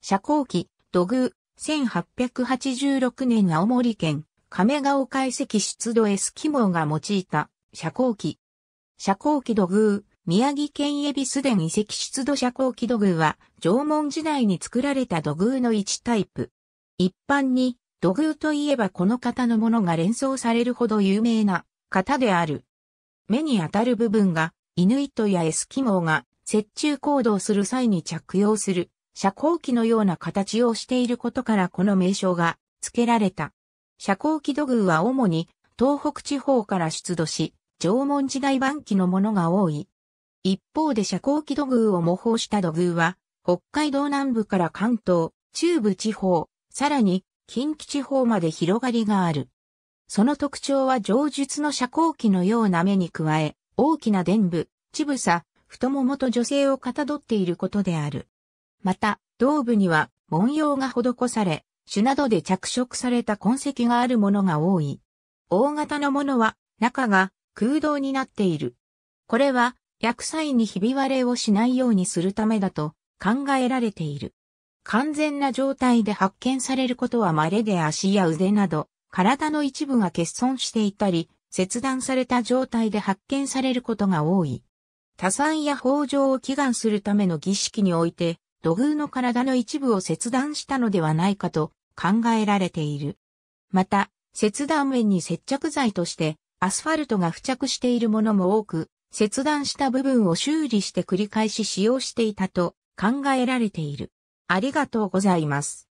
社交機、土偶、1886年青森県、亀ヶ丘遺跡出土エスキモーが用いた社交機。社交機土偶、宮城県恵比寿殿遺跡出土社交機土偶は、縄文時代に作られた土偶の一タイプ。一般に、土偶といえばこの型のものが連想されるほど有名な型である。目に当たる部分が、イヌイットやエスキモーが、雪中行動する際に着用する遮光器のような形をしていることからこの名称が付けられた。遮光器土偶は主に東北地方から出土し、縄文時代晩期のものが多い。一方で遮光器土偶を模倣した土偶は、北海道南部から関東、中部地方、さらに近畿地方まで広がりがある。その特徴は上述の遮光器のような目に加え、大きな伝部、乳房、太ももと女性をかたどっていることである。また、胴部には文様が施され、種などで着色された痕跡があるものが多い。大型のものは中が空洞になっている。これは薬剤にひび割れをしないようにするためだと考えられている。完全な状態で発見されることは稀で足や腕など、体の一部が欠損していたり、切断された状態で発見されることが多い。多産や豊穣を祈願するための儀式において、土偶の体の一部を切断したのではないかと考えられている。また、切断面に接着剤としてアスファルトが付着しているものも多く、切断した部分を修理して繰り返し使用していたと考えられている。ありがとうございます。